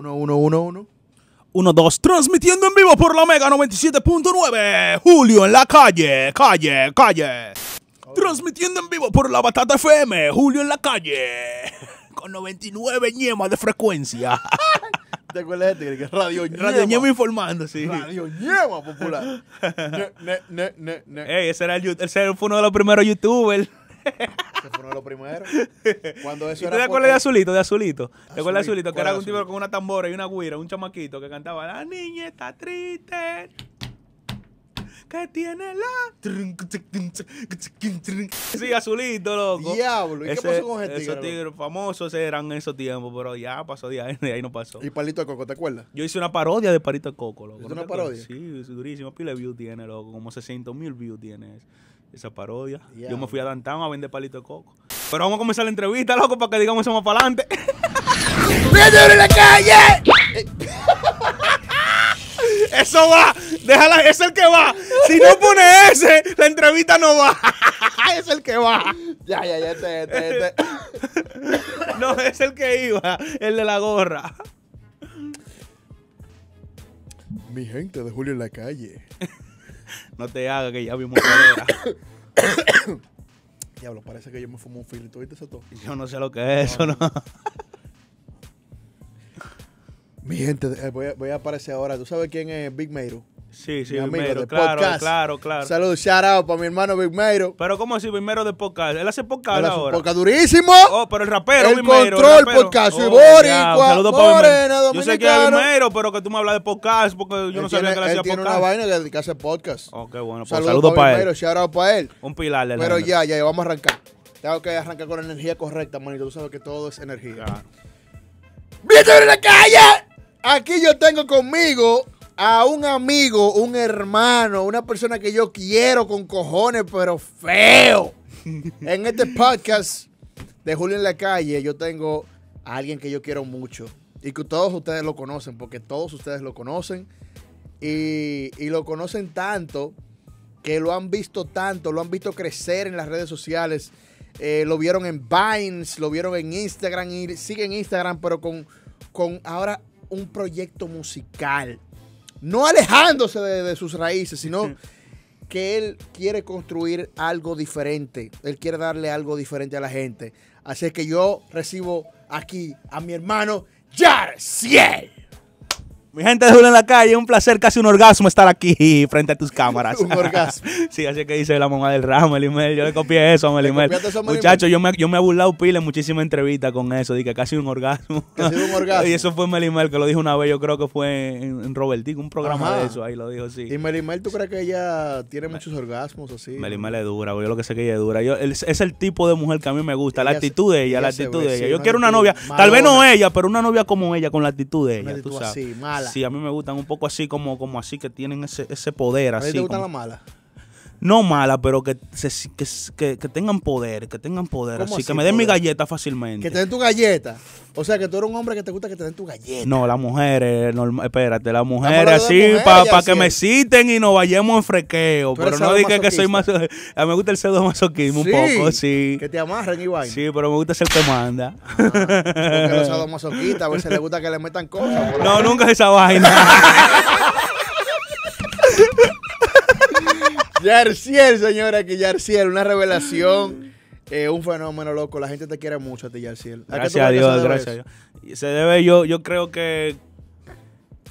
1, 1, 1, 1. 1, 2, transmitiendo en vivo por la Mega 97.9. Julio en la calle, calle, calle. Transmitiendo en vivo por la Batata FM. Julio en la calle. Con 99 ñemas de frecuencia. ¿Te acuerdas de este? Radio Ñema. Radio Ñema informando, sí. Radio Ñema popular. Ey, ese, era el, ese uno de los primeros youtubers fueron los primeros. Cuando ¿Te acuerdas de Azulito? De Azulito. ¿Te acuerdas de Azulito? Que era un tipo con una tambora y una guira, un chamaquito que cantaba La niña está triste. Que tiene la. Sí, azulito, loco. Diablo, ¿y qué ese, pasó con ese Esos tigres famosos eran en esos tiempos, pero ya pasó día y ahí no pasó. ¿Y Palito de Coco, te acuerdas? Yo hice una parodia de Palito de Coco, loco. una parodia? Sí, durísimo. Pile views tiene, loco. Como 60 mil views tiene esa parodia. Yo me fui a Dantama a vender palito de coco. Pero vamos a comenzar la entrevista, loco, para que digamos eso más para adelante. en la calle! Eso va, déjala, es el que va. Si no pone ese, la entrevista no va. Es el que va. Ya, ya, ya, este, este, este. No, es el que iba, el de la gorra. Mi gente de Julio en la calle no te hagas que ya vimos Diablo, parece que yo me fumo un filito, ¿Viste eso todo? Yo no sé lo que es eso, ¿no? Mi gente, eh, voy, a, voy, a, aparecer ahora. ¿Tú sabes quién es Big Meiro? Sí, sí, mi amigo de claro, podcast. claro, claro. Saludos, shout out para mi hermano Mero. Pero ¿cómo decir Mero de podcast? Él hace podcast Él ahora. Podcast durísimo. Oh, pero el rapero, El control, podcast, boricua, Saludos para él. Yo sé que es Mero, pero que tú me hablas de podcast porque yo no sabía que le hacía podcast. Él tiene una vaina que dedicarse podcast. Oh, qué bueno. saludos saludo para, él. shout out para él. Un pilar. le. pero ya, ya, ya, vamos a arrancar. Tengo que arrancar con la energía correcta, manito. Tú sabes que todo es energía. Claro. ¡Víctor en la calle! Aquí yo tengo conmigo a un amigo, un hermano, una persona que yo quiero con cojones, pero feo. en este podcast de Julio en la calle, yo tengo a alguien que yo quiero mucho y que todos ustedes lo conocen, porque todos ustedes lo conocen y, lo conocen tanto que lo han visto tanto, lo han visto crecer en las redes sociales. Eh, lo vieron en Vines, lo vieron en Instagram y siguen Instagram, pero con, con ahora un proyecto musical no alejándose de, sus raíces, sino que él quiere construir algo diferente. Él quiere darle algo diferente a la gente. Así que yo recibo aquí a mi hermano Yarciel. Mi gente de en la calle, Es un placer, casi un orgasmo estar aquí frente a tus cámaras. un orgasmo. sí, así que dice la mamá del ramo, Melimel. Yo le copié eso a Melimel. Muchachos, yo me, yo me he burlado pila en muchísimas entrevistas con eso. Dije casi un orgasmo. Casi un orgasmo. y eso fue Melimel que lo dijo una vez, yo creo que fue en, Robertico, un programa de eso. Ahí lo dijo, sí. ¿Y Melimel, tú crees que ella tiene muchos orgasmos así? Melimel es dura, yo lo que sé que ella es dura. es, el tipo de mujer que a mí me gusta, la actitud de ella, la actitud de ella. yo quiero una novia, tal vez no ella, pero una novia como ella, con la actitud de ella, tú Sí, a mí me gustan un poco así, como, como así, que tienen ese, ese poder. así, te gustan las malas? no mala, pero que, se, que, que, tengan poder, que tengan poder. Así, que me den mi galleta fácilmente. Que te den tu galleta. O sea, que tú eres un hombre que te gusta que te den tu galleta. No, las mujeres, eh, normal espérate, las ah, mujeres la así, mujer, para pa que me citen y nos vayamos en frequeo. Pero, no digan que soy más. A mí me gusta el pseudo masoquismo un poco, sí. Que te amarren igual. Sí, pero me gusta ser que manda. Ah, porque los masoquistas a veces le gusta que le metan cosas. No, nunca esa vaina. Yarciel, señora, que Yarciel, una revelación. Eh, un fenómeno loco, la gente te quiere mucho a ti, Yarciel. gracias a Dios, gracias a Se debe, yo, yo creo que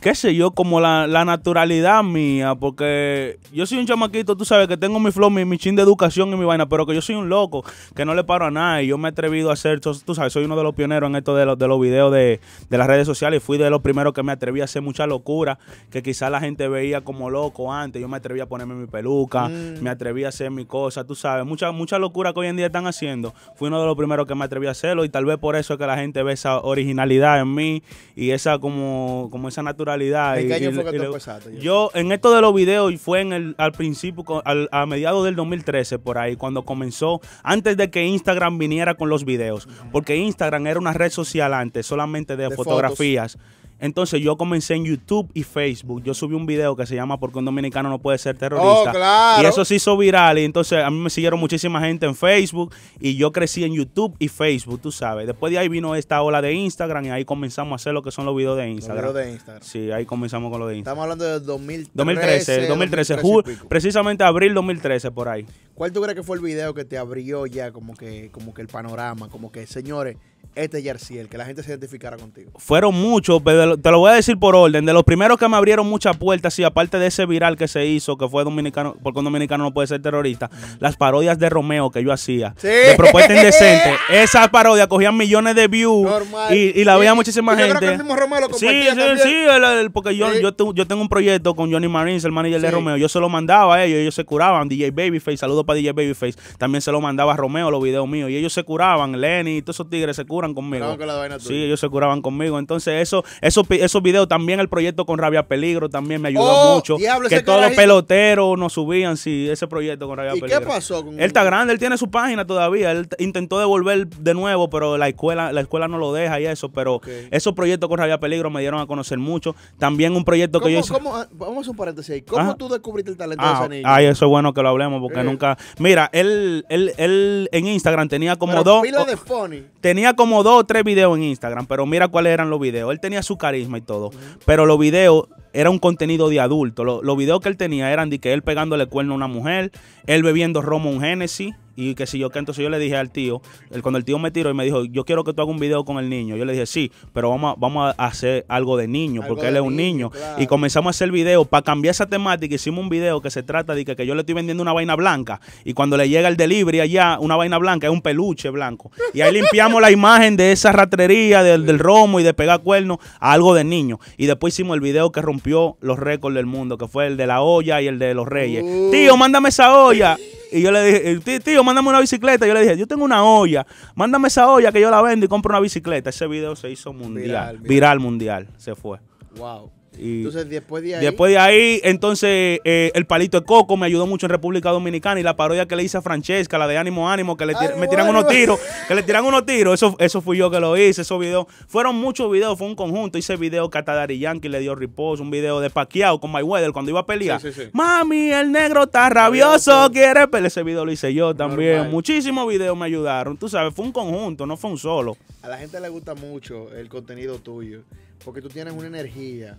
qué sé yo, como la, naturalidad mía, porque yo soy un chamaquito, tú sabes, que tengo mi flow, mi, chin de educación y mi vaina, pero que yo soy un loco, que no le paro a nada y Yo me he atrevido a hacer, tú sabes, soy uno de los pioneros en esto de, los de los videos de, las redes sociales. y Fui de los primeros que me atreví a hacer mucha locura, que quizás la gente veía como loco antes. Yo me atreví a ponerme mi peluca, mm. me atreví a hacer mi cosa, tú sabes, mucha, mucha locura que hoy en día están haciendo. Fui uno de los primeros que me atreví a hacerlo y tal vez por eso es que la gente ve esa originalidad en mí y esa como, como esa naturalidad yo, en esto de los videos, fue en el, al principio, a mediados del 2013, por ahí, cuando comenzó, antes de que Instagram viniera con los videos, porque Instagram era una red social antes, solamente de, fotografías. Entonces yo comencé en YouTube y Facebook. Yo subí un video que se llama Porque un dominicano no puede ser oh, terrorista? Y eso se hizo viral. Y entonces a mí me siguieron muchísima gente en Facebook. Y yo crecí en YouTube y Facebook, tú sabes. Después de ahí vino esta ola de Instagram. Y ahí comenzamos a hacer lo que son los videos de Instagram. Los de Instagram. Sí, ahí comenzamos con lo de Instagram. Estamos hablando de 2013. 2013, 2013. 2013 precisamente abril 2013, por ahí. ¿Cuál tú crees que fue el video que te abrió ya como que, como que el panorama? Como que, señores este Yarciel, que la gente se identificara contigo? Fueron muchos, pero te lo voy a decir por orden. De los primeros que me abrieron muchas puertas, y aparte de ese viral que se hizo, que fue dominicano, porque un dominicano no puede ser terrorista, mm. las parodias de Romeo que yo hacía, ¿Sí? de propuesta indecente, esas parodias cogían millones de views y, la veía muchísima yo gente. Creo que Romeo lo sí, sí, sí, porque yo, tengo un proyecto con Johnny Marines, el manager de Romeo, yo se lo mandaba a ellos, ellos se curaban, DJ Babyface, saludo para DJ Babyface, también se lo mandaba a Romeo los videos míos, y ellos se curaban, Lenny, y todos esos tigres se curan conmigo. sí, ellos se curaban conmigo. Entonces, eso, esos, esos videos, también el proyecto con Rabia Peligro también me ayudó oh, mucho. que todos los peloteros nos subían, si ese proyecto con Rabia Peligro. ¿Y qué pasó? Con... Él está grande, él tiene su página todavía. Él intentó devolver de nuevo, pero la escuela, la escuela no lo deja y eso. Pero esos proyectos con Rabia Peligro me dieron a conocer mucho. También un proyecto que yo hice. ¿cómo, ah, vamos a un paréntesis ¿Cómo tú descubriste el talento de ah, ese niño? Ay, eso es bueno que lo hablemos porque nunca. Mira, él, él, él, en Instagram tenía como dos. Pila de Pony? Tenía como dos o tres videos en Instagram, pero mira cuáles eran los videos. Él tenía su carisma y todo, pero los videos era un contenido de adulto. los videos que él tenía eran de que él pegándole cuerno a una mujer, él bebiendo romo un génesis y que si yo que entonces yo le dije al tío, cuando el tío me tiró y me dijo, yo quiero que tú hagas un video con el niño, yo le dije, sí, pero vamos a, vamos a hacer algo de niño, porque él es un niño. Y comenzamos a hacer el video para cambiar esa temática. Hicimos un video que se trata de que, yo le estoy vendiendo una vaina blanca y cuando le llega el delivery allá, una vaina blanca es un peluche blanco. Y ahí limpiamos la imagen de esa ratería del, del romo y de pegar cuernos a algo de niño. Y después hicimos el video que rompió los récords del mundo, que fue el de la olla y el de los reyes. Uh. Tío, mándame esa olla. Y yo le dije, eh, tío, mándame una bicicleta. Y yo le dije, yo tengo una olla, mándame esa olla que yo la vendo y compro una bicicleta. Ese video se hizo mundial, viral, viral mundial, se fue. Wow entonces, después de ahí. Después de ahí, entonces, eh, el palito de coco me ayudó mucho en República Dominicana y la parodia que le hice a Francesca, la de Ánimo Ánimo, que le tiran unos tiros, que le tiran unos tiros. Eso, eso fui yo que lo hice, esos videos. Fueron muchos videos, fue un conjunto. Hice video Catadari Yankee le dio riposo, un video de Paquiao con My cuando iba a pelear. Mami, el negro está rabioso, quiere pelear. Ese video lo hice yo también. Muchísimos videos me ayudaron. Tú sabes, fue un conjunto, no fue un solo. A la gente le gusta mucho el contenido tuyo, porque tú tienes una energía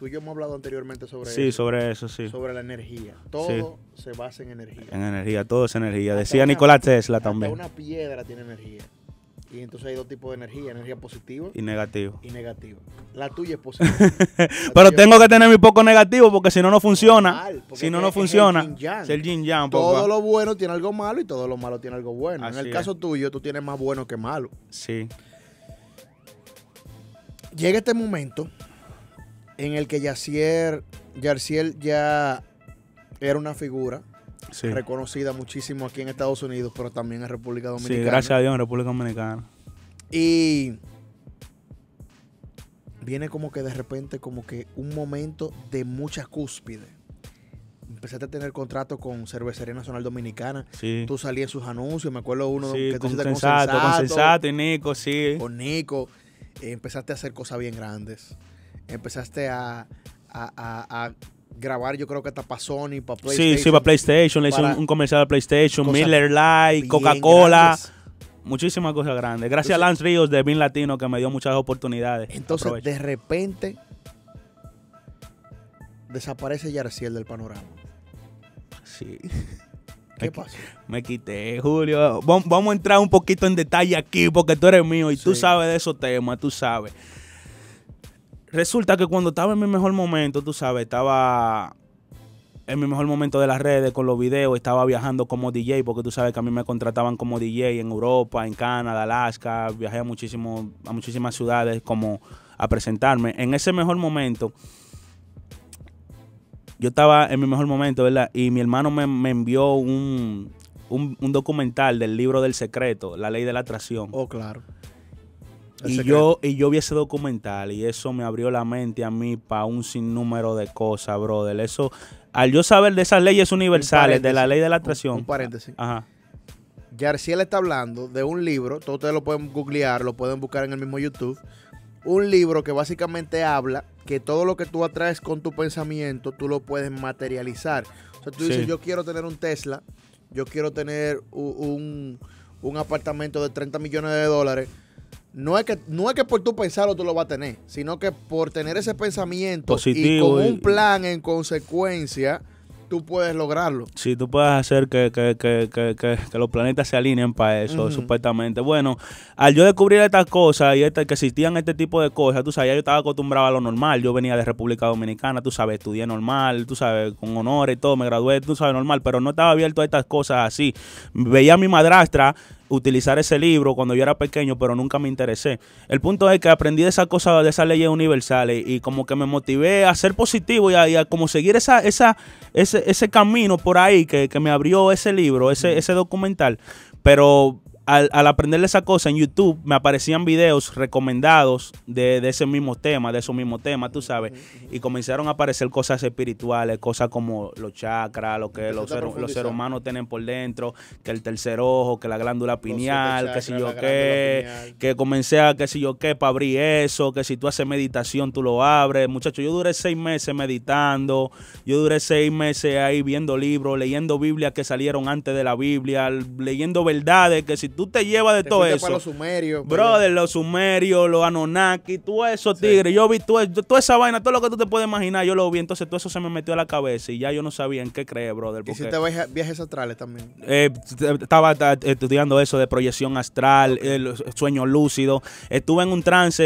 Tú y yo hemos hablado anteriormente sobre sí, eso. Sí, sobre eso, sí. Sobre la energía. Todo se basa en energía. En energía, todo es energía. Decía Nicolás Tesla también. Una piedra tiene energía. Y entonces hay dos tipos de energía, energía positiva y negativa. Y negativa. La tuya es positiva. Pero tengo que tener mi poco negativo porque si no, no funciona. si no, no funciona. Es el yin Todo lo bueno tiene algo malo y todo lo malo tiene algo bueno. en el caso tuyo, tú tienes más bueno que malo. Sí. Llega este momento en el que Yacier, Yarciel ya era una figura reconocida muchísimo aquí en Estados Unidos, pero también en República Dominicana. Sí, gracias a Dios en República Dominicana. Y viene como que de repente, como que un momento de mucha cúspide. Empezaste a tener contrato con Cervecería Nacional Dominicana. Sí. Tú salías en sus anuncios. Me acuerdo uno que tú con, con Sensato, con y Nico, sí. Con Nico. empezaste a hacer cosas bien grandes empezaste a, grabar, yo creo que hasta para Sony, para PlayStation. Sí, sí, para PlayStation. Le hice un, comercial a PlayStation, Miller Lite, Coca-Cola. Muchísimas cosas grandes. Gracias a Lance Ríos de Bin Latino que me dio muchas oportunidades. Entonces, de repente, desaparece Yarciel del panorama. Sí. ¿Qué me, Me quité, Julio. Vamos, a entrar un poquito en detalle aquí porque tú eres mío y tú sabes de esos temas, tú sabes resulta que cuando estaba en mi mejor momento, tú sabes, estaba en mi mejor momento de las redes con los videos, estaba viajando como DJ, porque tú sabes que a mí me contrataban como DJ en Europa, en Canadá, Alaska, viajé a, muchísimo, a muchísimas ciudades como a presentarme. En ese mejor momento, yo estaba en mi mejor momento, ¿verdad? Y mi hermano me, envió un, un, un documental del libro del secreto, La ley de la atracción. Oh, claro. Y yo, y yo vi ese documental y eso me abrió la mente a mí para un sinnúmero de cosas, brother. Eso, al yo saber de esas leyes universales, de la ley de la atracción. Un, paréntesis. Ajá. Yarciel está hablando de un libro, todos ustedes lo pueden googlear, lo pueden buscar en el mismo YouTube. Un libro que básicamente habla que todo lo que tú atraes con tu pensamiento, tú lo puedes materializar. O sea, tú dices, yo quiero tener un Tesla, yo quiero tener un, un apartamento de 30 millones de dólares no es que no es que por tú pensarlo tú lo vas a tener, sino que por tener ese pensamiento y con un plan en consecuencia tú puedes lograrlo. Sí, tú puedes hacer que, que, que, que los planetas se alineen para eso, supuestamente. Bueno, al yo descubrir estas cosas y este, que existían este tipo de cosas, tú sabes, yo estaba acostumbrado a lo normal. Yo venía de República Dominicana, tú sabes, estudié normal, tú sabes, con honores y todo, me gradué, tú sabes, normal, pero no estaba abierto a estas cosas así. Veía a mi madrastra utilizar ese libro cuando yo era pequeño, pero nunca me interesé. El punto es que aprendí de esas cosas, de esas leyes universales y como que me motivé a ser positivo y a, como seguir esa, esa, ese, ese camino por ahí que, que me abrió ese libro, ese, ese documental. Pero al, aprenderle esa cosa en YouTube, me aparecían videos recomendados de, ese mismo tema, de esos mismos temas, tú sabes. Y comenzaron a aparecer cosas espirituales, cosas como los chakras, lo que los, los seres humanos tienen por dentro, que el tercer ojo, que la glándula pineal, que si yo qué, que comencé a que si yo qué, para abrir eso, que si tú haces meditación, tú lo abres. Muchachos, yo duré seis meses meditando, yo duré seis meses ahí viendo libros, leyendo Biblias que salieron antes de la Biblia, leyendo verdades que si tú tú te llevas de todo eso. los sumerios. Pues, brother, los sumerios, los Anunnaki, todo eso, tigre. Yo vi toda esa vaina, todo lo que tú te puedes imaginar, yo lo vi. Entonces todo eso se me metió a la cabeza y ya yo no sabía en qué creer, brother. ¿Y si te vas viajes astrales también? Eh, eh, estaba eh, estudiando eso de proyección astral, el sueño lúcido. Estuve en un trance.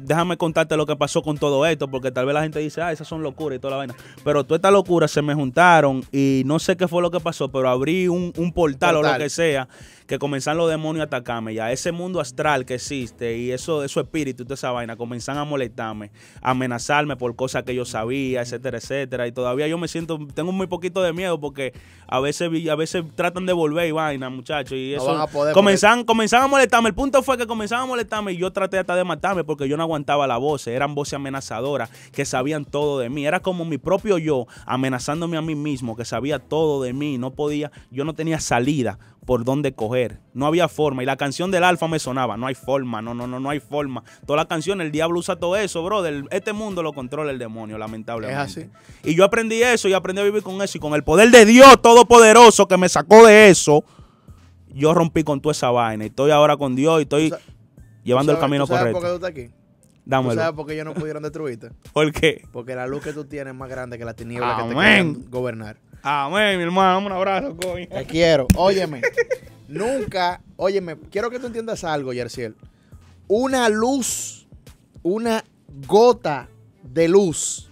déjame contarte lo que pasó con todo esto, porque tal vez la gente dice, ah, esas son locuras y toda la vaina. Pero toda esta locura se me juntaron y no sé qué fue lo que pasó, pero abrí un, portal, o lo que sea, que comenzaron lo demonio a atacarme ya. Ese mundo astral que existe y eso, esos espíritus, toda esa vaina, comenzan a molestarme, amenazarme por cosas que yo sabía, etcétera, etcétera. Y todavía yo me siento, tengo muy poquito de miedo porque a veces, a veces tratan de volver y vaina, muchachos. Y eso. comenzan, a molestarme. El punto fue que comenzaban a molestarme y yo traté hasta de matarme porque yo no aguantaba la voz, Eran voces amenazadoras que sabían todo de mí. Era como mi propio yo amenazándome a mí mismo, que sabía todo de mí. No podía, yo no tenía salida por dónde coger. No había forma. Y la canción del Alfa me sonaba. No hay forma, no, no, no, no hay forma. Toda la canción, el diablo usa todo eso, brother. Este mundo lo controla el demonio, lamentablemente. Es así. Y yo aprendí eso y aprendí a vivir con eso. Y con el poder de Dios Todopoderoso que me sacó de eso, yo rompí con toda esa vaina. Y estoy ahora con Dios y estoy llevando el camino ¿tú sabes Por qué tú estás aquí? Dámelo. ¿Tú sabes por qué ellos no pudieron destruirte? ¿Por qué? Porque la luz que tú tienes es más grande que la tiniebla que te quieren gobernar. Amén, mi hermano. Un abrazo, coño. Te quiero. Óyeme. nunca, óyeme, quiero que tú entiendas algo, Yerciel. Una luz, una gota de luz,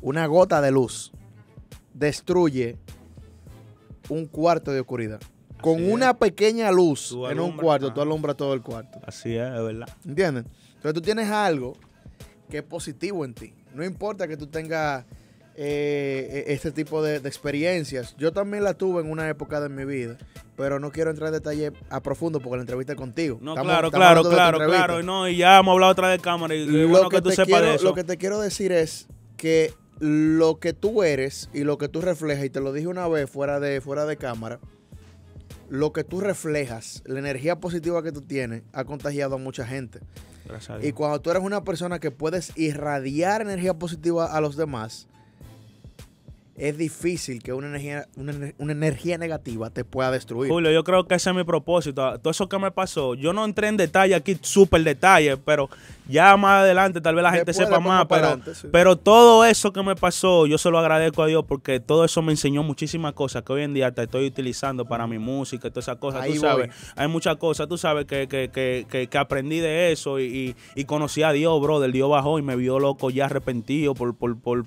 una gota de luz destruye un cuarto de oscuridad. Con una pequeña luz en un cuarto, tú alumbras todo el cuarto. Así es, de verdad. ¿Entiendes? Entonces tú tienes algo que es positivo en ti. No importa que tú tengas eh, e-, este tipo de, experiencias. Yo también la tuve en una época de mi vida, pero no quiero entrar en detalle a profundo porque la entrevista contigo. No, claro, claro, claro, claro. No, y ya hemos hablado atrás de cámara y lo que, tú sepas Lo que te quiero decir es que lo que tú eres y lo que tú reflejas, y te lo dije una vez fuera de, fuera de cámara, lo que tú reflejas, la energía positiva que tú tienes, ha contagiado a mucha gente. Y cuando tú eres una persona que puedes irradiar energía positiva a los demás, es difícil que una energía, una, energía negativa te pueda destruir. Julio, yo creo que ese es mi propósito. Todo eso que me pasó, yo no entré en detalle aquí, súper detalle, pero ya más adelante tal vez la gente sepa más, pero, pero todo eso que me pasó, yo se lo agradezco a Dios porque todo eso me enseñó muchísimas cosas que hoy en día te estoy utilizando para mi música, todas esas cosas, tú sabes. Hay muchas cosas, tú sabes, que, aprendí de eso y, conocí a Dios, brother. Dios bajó y me vio loco ya arrepentido por por, por,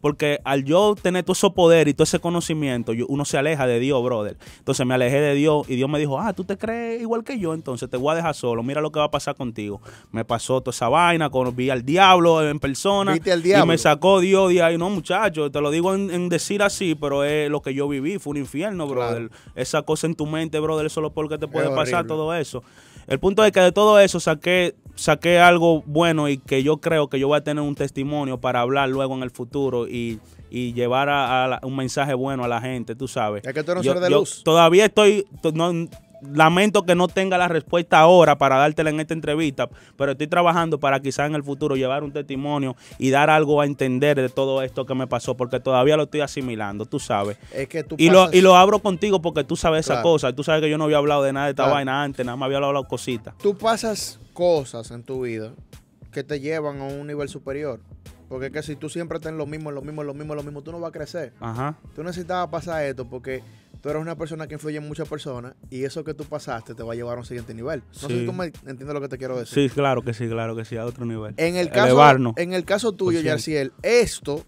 porque al yo tener todo ese poder y todo ese conocimiento, yo, uno se aleja de Dios, brother. Entonces me alejé de Dios y Dios me dijo, ah, tú te crees igual que yo, entonces te voy a dejar solo, mira lo que va a pasar contigo. Me pasó esa vaina, vi al diablo en persona. Y me sacó Dios y ahí. No, muchachos, te lo digo en, decir así, pero es lo que yo viví, fue un infierno, brother. Esa cosa en tu mente, brother, lo que te puede pasar todo eso. El punto es que de todo eso saqué, saqué algo bueno y que yo creo que yo voy a tener un testimonio para hablar luego en el futuro y, llevar a, un mensaje bueno a la gente, tú sabes. Es que tú no de luz. Todavía estoy, lamento que no tenga la respuesta ahora para dártela en esta entrevista, pero estoy trabajando para quizás en el futuro llevar un testimonio y dar algo a entender de todo esto que me pasó, porque todavía lo estoy asimilando, tú sabes. Es que tú y, lo, y lo abro contigo porque tú sabes esa cosa, tú sabes que yo no había hablado de nada de esta vaina antes, nada más había hablado cositas. Tú pasas cosas en tu vida que te llevan a un nivel superior. Porque es que si tú siempre estás en lo mismo, en lo mismo, en lo mismo, lo mismo, tú no vas a crecer. Ajá. Tú necesitabas pasar esto porque ...pero eres una persona que influye en muchas personas y eso que tú pasaste te va a llevar a un siguiente nivel. No sé si tú me entiendes lo que te quiero decir. Sí, claro que sí, claro que sí, a otro nivel. En el caso, En el caso tuyo, Yarciel, esto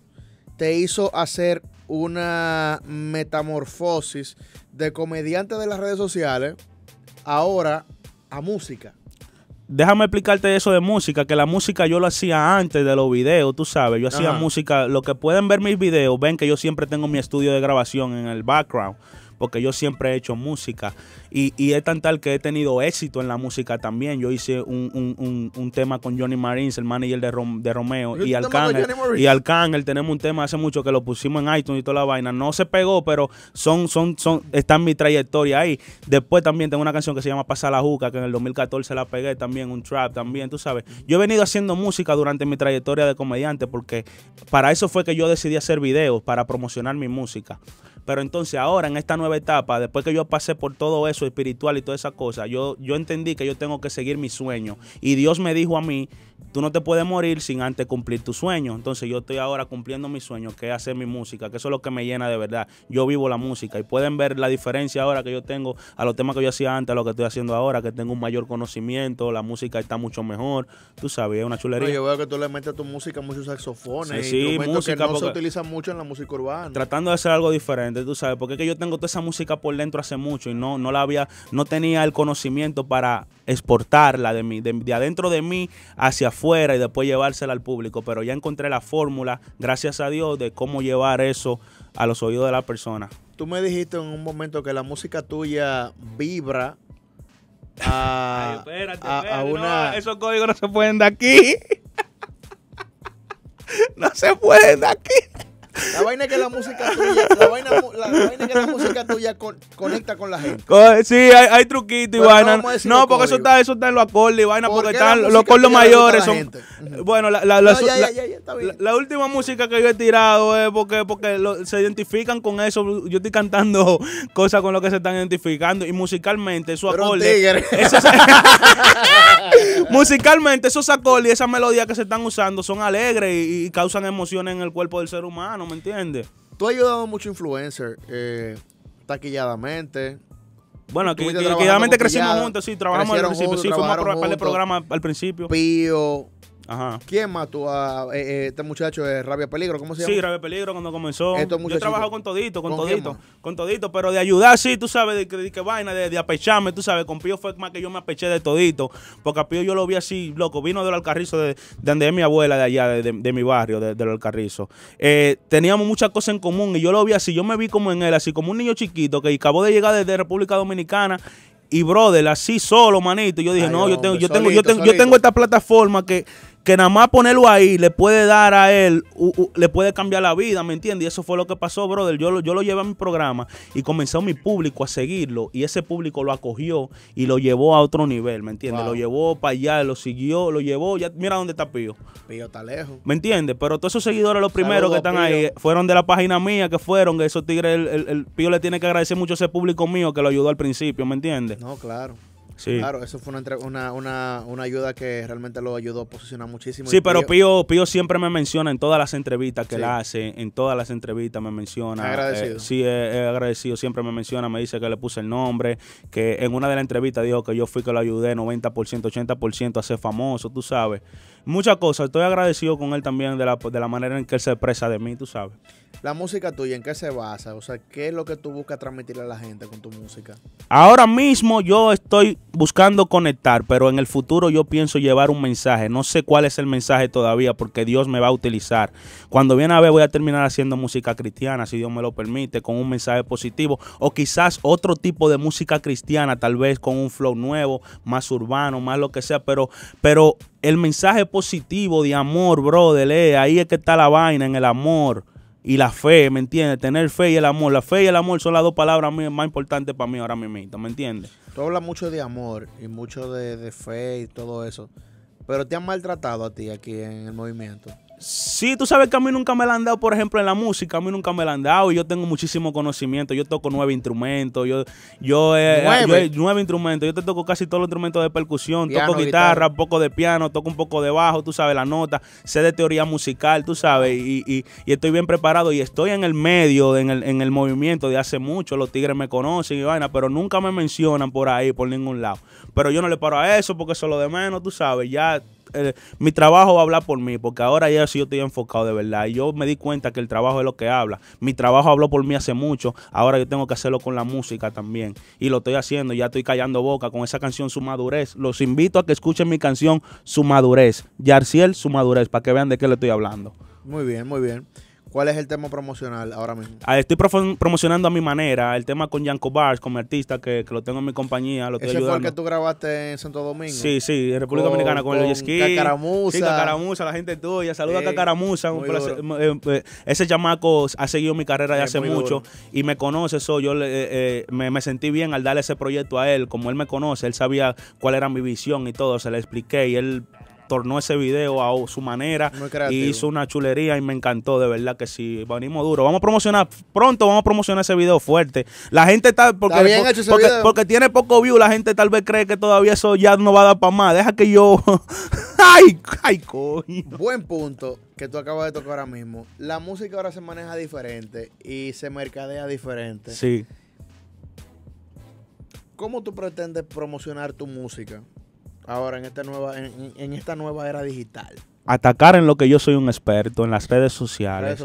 te hizo hacer una metamorfosis de comediante de las redes sociales ahora a música. Déjame explicarte eso de música, que la música yo lo hacía antes de los videos, tú sabes, yo hacía música, lo que pueden ver mis videos, ven que yo siempre tengo mi estudio de grabación en el background porque yo siempre he hecho música y, y es tan tal que he tenido éxito en la música también. Yo hice un, un, un, tema con Johnny Marines, el manager de, Rom, de Romeo, y Alcángel. y él tenemos un tema hace mucho que lo pusimos en iTunes y toda la vaina. No se pegó, pero son, son, son, está en mi trayectoria ahí. Después también tengo una canción que se llama Pasa la Juca, que en el 2014 la pegué también, un trap también, tú sabes. Yo he venido haciendo música durante mi trayectoria de comediante porque para eso fue que yo decidí hacer videos, para promocionar mi música. Pero entonces ahora en esta nueva etapa, después que yo pasé por todo eso espiritual y toda esa cosa, yo, yo entendí que yo tengo que seguir mi sueño. Y Dios me dijo a mí tú no te puedes morir sin antes cumplir tus sueños Entonces yo estoy ahora cumpliendo mis sueños que es hacer mi música, que eso es lo que me llena de verdad. Yo vivo la música y pueden ver la diferencia ahora que yo tengo a los temas que yo hacía antes, a lo que estoy haciendo ahora, que tengo un mayor conocimiento, la música está mucho mejor. Tú sabes, es una chulería. yo veo que tú le metes a tu música muchos saxofones, sí, sí que no se utiliza mucho en la música urbana. Tratando de hacer algo diferente, tú sabes, porque es que yo tengo toda esa música por dentro hace mucho y no, no la había, no tenía el conocimiento para exportarla de mí, de, de adentro de mí hacia afuera y después llevársela al público, pero ya encontré la fórmula, gracias a Dios, de cómo llevar eso a los oídos de la persona. Tú me dijiste en un momento que la música tuya vibra a, esos códigos no se pueden de aquí. no se pueden de aquí. La vaina es que la música tuya, la vaina, la, vaina es que la música tuya conecta con la gente. Sí, hay, hay truquitos y vaina. No, porque eso está, eso está en los acordes y vaina, porque están los acordes mayores. Son, Bueno, la, la, la, última música que yo he tirado es porque, porque se identifican con eso. Yo estoy cantando cosas con lo que se están identificando. Y musicalmente, esos acordes. musicalmente, esos acordes y esas melodías que se están usando son alegres y causan emociones en el cuerpo del ser humano. ¿me entiendes? Tú has ayudado a muchos influencers, eh, taquilladamente. Bueno, Taquilladamente crecimos juntos, sí, trabajamos, al principio sí, fuimos a par de programas al principio. Pío, Ajá. ¿Quién mató a eh, eh, este muchacho de Rabia Peligro? ¿Cómo se llama? Sí, Rabia Peligro cuando comenzó. Yo trabajo con todito, con, todito, con todito, pero de ayudar, sí, tú sabes, de, que vaina, de, apecharme, tú sabes, con Pío fue más que yo me apeché de todito, porque a Pío yo lo vi así, loco, vino del Alcarrizo, de, donde es mi abuela de allá, de, mi barrio, del Alcarrizo. Eh, teníamos muchas cosas en común y yo lo vi así, yo me vi como en él, así como un niño chiquito que acabó de llegar desde República Dominicana y brother, así solo, manito. Yo dije, no, yo tengo, yo tengo, yo tengo esta plataforma que que nada más ponerlo ahí le puede dar a él, le puede cambiar la vida, ¿me entiendes? Y eso fue lo que pasó, brother. Yo lo, yo lo llevé a mi programa y comenzó mi público a seguirlo y ese público lo acogió y lo llevó a otro nivel, ¿me entiendes? Lo llevó para allá, lo siguió, lo llevó, mira dónde está Pío. Pío está lejos. ¿Me entiendes? Pero todos esos seguidores, los primeros que están ahí, fueron de la página mía, que fueron, que esos tigres, el, el, el Pío le tiene que agradecer mucho a ese público mío que lo ayudó al principio, ¿me entiendes? No, claro. Claro, eso fue una, una, una, una, ayuda que realmente lo ayudó a posicionar muchísimo. Sí, pero Pío, Pío siempre me menciona en todas las entrevistas que él hace, en todas las entrevistas me menciona. Eh, agradecido. sí, eh, es agradecido, siempre me menciona, me dice que le puse el nombre, que en una de las entrevistas dijo que yo fui que lo ayudé 90%, 80% a ser famoso, tú sabes muchas cosas. Estoy agradecido con él también de la, de la manera en que él se expresa de mí, tú sabes. La música tuya, ¿en qué se basa? O sea, ¿qué es lo que tú buscas transmitirle a la gente con tu música? Ahora mismo yo estoy buscando conectar, pero en el futuro yo pienso llevar un mensaje. No sé cuál es el mensaje todavía porque Dios me va a utilizar. Cuando viene a ver voy a terminar haciendo música cristiana, si Dios me lo permite, con un mensaje positivo. O quizás otro tipo de música cristiana, tal vez con un flow nuevo, más urbano, más lo que sea. Pero, pero el mensaje positivo de amor, brother, eh, ahí es que está la vaina, en el amor y la fe, ¿me entiendes? Tener fe y el amor. La fe y el amor son las dos palabras más importantes para mí ahora mismo, ¿me entiendes? Tú hablas mucho de amor y mucho de, de fe y todo eso, pero te han maltratado a ti aquí en el movimiento. Sí, tú sabes que a mí nunca me la han dado, por ejemplo, en la música, a mí nunca me la han dado y yo tengo muchísimo conocimiento, yo toco nueve instrumentos, yo, yo, eh, ah, eh, ¿Nueve? instrumentos, yo te toco casi todos los instrumentos de percusión, toco guitarra, un poco de piano, toco un poco de bajo, tú sabes, la nota, sé de teoría musical, tú sabes, y, y, estoy bien preparado y estoy en el medio, en el, en el movimiento de hace mucho, los tigres me conocen y vaina, pero nunca me mencionan por ahí, por ningún lado. Pero yo no le paro a eso porque eso es lo de menos, tú sabes, ya eh, mi trabajo va a hablar por mí, porque ahora ya sí yo estoy enfocado de verdad. Y yo me di cuenta que el trabajo es lo que habla. Mi trabajo habló por mí hace mucho, ahora yo tengo que hacerlo con la música también. Y lo estoy haciendo, ya estoy callando boca con esa canción Su Madurez. Los invito a que escuchen mi canción Su Madurez. Yarciel Su Madurez, para que vean de qué le estoy hablando. Muy bien, muy bien. ¿Cuál es el tema promocional ahora mismo? Ah, estoy promocionando a mi manera el tema con Yanko Bars, como artista que, lo tengo en mi compañía. Lo fue el que tú grabaste en Santo Domingo? Sí, sí, en República Dominicana con, el Cacaramusa. Sí, Cacaramusa, la gente tuya. Saluda a Cacaramusa. Eh, eh, ese chamaco ha seguido mi carrera de hace mucho y me conoce eso. Yo eh, me, me, sentí bien al darle ese proyecto a él. Como él me conoce, él sabía cuál era mi visión y todo. Se le expliqué y él tornó ese video a su manera y hizo una chulería y me encantó, de verdad que sí. Venimos duro. Vamos a promocionar pronto, vamos a promocionar ese video fuerte. La gente está, porque, tiene poco view, la gente tal vez cree que todavía eso ya no va a dar para más. Deja que yo. ay, ay, coño. Buen punto que tú acabas de tocar ahora mismo. La música ahora se maneja diferente y se mercadea diferente. Sí. ¿Cómo tú pretendes promocionar tu música? ahora en esta nueva, en, esta nueva era digital atacar en lo que yo soy un experto, en las redes sociales,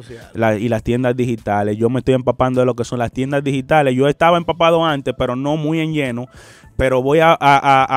y las tiendas digitales. Yo me estoy empapando de lo que son las tiendas digitales. Yo estaba empapado antes, pero no muy en lleno pero voy a,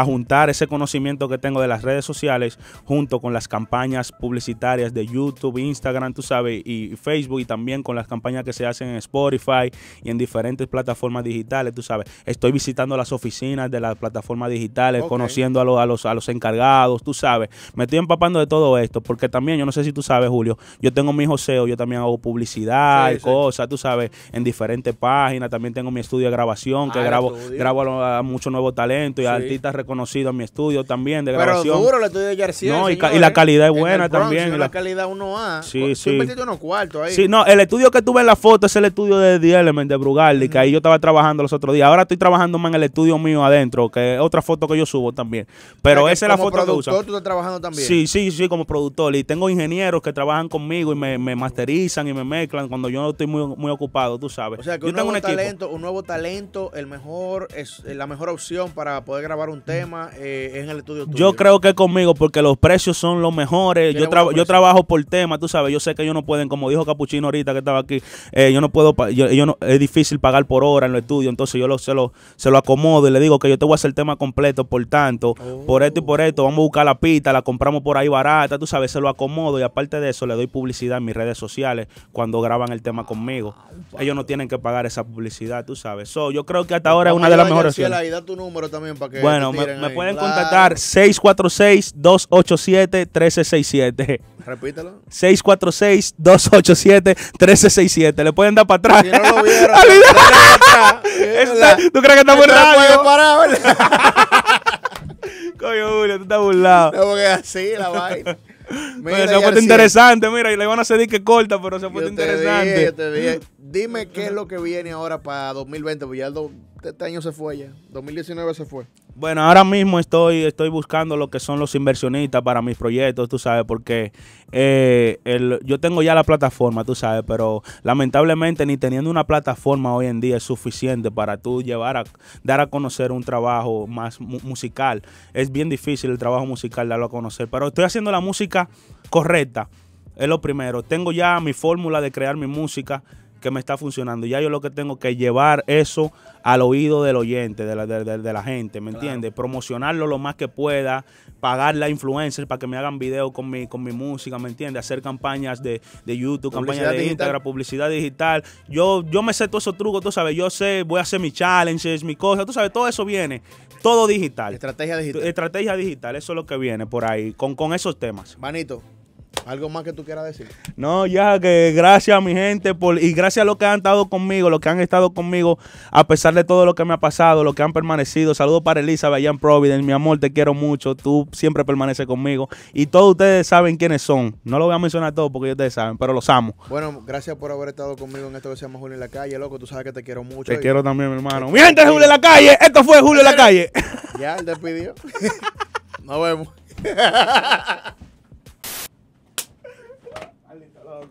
juntar ese conocimiento que tengo de las redes sociales junto con las campañas publicitarias de YouTube, Instagram, tú sabes, y Facebook, y también con las campañas que se hacen en Spotify y en diferentes plataformas digitales, tú sabes. Estoy visitando las oficinas de las plataformas digitales, conociendo a los, a, los, a los encargados, tú sabes. Me estoy empapando de todo esto, porque también, yo no sé si tú sabes, Julio, yo tengo mi joseo, yo también hago publicidad y cosas, tú sabes, en diferentes páginas, también tengo mi estudio de grabación, que ah, grabo, grabo muchos talento y artistas reconocidos en mi estudio también de Pero duro el estudio de García y, la calidad es buena también. la, calidad uno a Sí, pues, sí. unos cuartos ahí. Sí, no, el estudio que tuve en la foto es el estudio de The Element de Brugaldi, que ahí yo estaba trabajando los otros días. Ahora estoy trabajando más en el estudio mío adentro, que es otra foto que yo subo también. Pero esa es la foto que uso. tú estás trabajando también. Sí, sí, sí, como productor. Y tengo ingenieros que trabajan conmigo y me, me masterizan y me mezclan cuando yo no estoy muy, muy ocupado, tú sabes. O sea, que yo un tengo un talento, un nuevo talento, el mejor, es, la mejor opción para poder grabar un tema eh, en el estudio Yo creo que conmigo, porque los precios son los mejores. Yo, yo trabajo por tema, tú sabes. Yo sé que ellos no pueden, como dijo Capuchino ahorita que estaba aquí, eh, yo no puedo, yo, no, es difícil pagar por hora en el estudio Entonces yo se, lo, se lo acomodo y le digo que yo te voy a hacer el tema completo, por tanto, por esto y por esto. Vamos a buscar la pista la compramos por ahí barata, tú sabes. Se lo acomodo y aparte de eso, le doy publicidad en mis redes sociales cuando graban el tema conmigo. Ellos no tienen que pagar esa publicidad, tú sabes. yo creo que hasta pues ahora es una de las mejores número también para que. Bueno, me, pueden contactar 646-287-1367. Repítelo. 646-287-1367. Le pueden dar para atrás. Si no lo vieron. ¿Tú crees que está muy radio? parar, Coño, Julio, tú estás burlado. No, porque así la vaina. pero se ha puesto interesante, mira, y le van a hacer que corta, pero se ha puesto interesante. Dime qué es lo que viene ahora para 2020, porque ya el este, este año se fue ya. 2019 se fue. Bueno, ahora mismo estoy, estoy buscando lo que son los inversionistas para mis proyectos, tú sabes, porque eh, yo tengo ya la plataforma, tú sabes, pero lamentablemente ni teniendo una plataforma hoy en día es suficiente para tú llevar a, dar a conocer un trabajo más musical. Es bien difícil el trabajo musical darlo a conocer, pero estoy haciendo la música correcta, es lo primero. Tengo ya mi fórmula de crear mi música que me está funcionando. Ya yo lo que tengo que llevar eso al oído del oyente, de la, de, la gente, ¿me entiende Promocionarlo lo más que pueda, pagar la influencer para que me hagan videos con mi, con mi música, ¿me entiende Hacer campañas de, YouTube, campañas de Instagram, publicidad digital. Yo, yo me sé todos esos trucos, tú sabes, yo sé, voy a hacer mis challenges, mis cosas, tú sabes, todo eso viene. Todo digital. Estrategia digital. Estrategia digital, eso es lo que viene por ahí, con, con esos temas. Manito, ¿Algo más que tú quieras decir? No, ya que gracias a mi gente por, y gracias a los que han estado conmigo, los que han estado conmigo, a pesar de todo lo que me ha pasado, los que han permanecido. Saludos para Elizabeth allá en Providence. Mi amor, te quiero mucho. Tú siempre permaneces conmigo. Y todos ustedes saben quiénes son. No lo voy a mencionar todo porque ustedes saben, pero los amo. Bueno, gracias por haber estado conmigo en esto que se llama Julio en la calle, loco. Tú sabes que te quiero mucho. Te quiero también, mi hermano. Mi gente, Julio en la calle. Esto fue Julio en la calle. Ya, despidió. Nos vemos.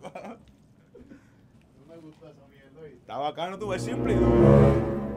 No me gusta esa mierda. Está bacano, tú ves simple.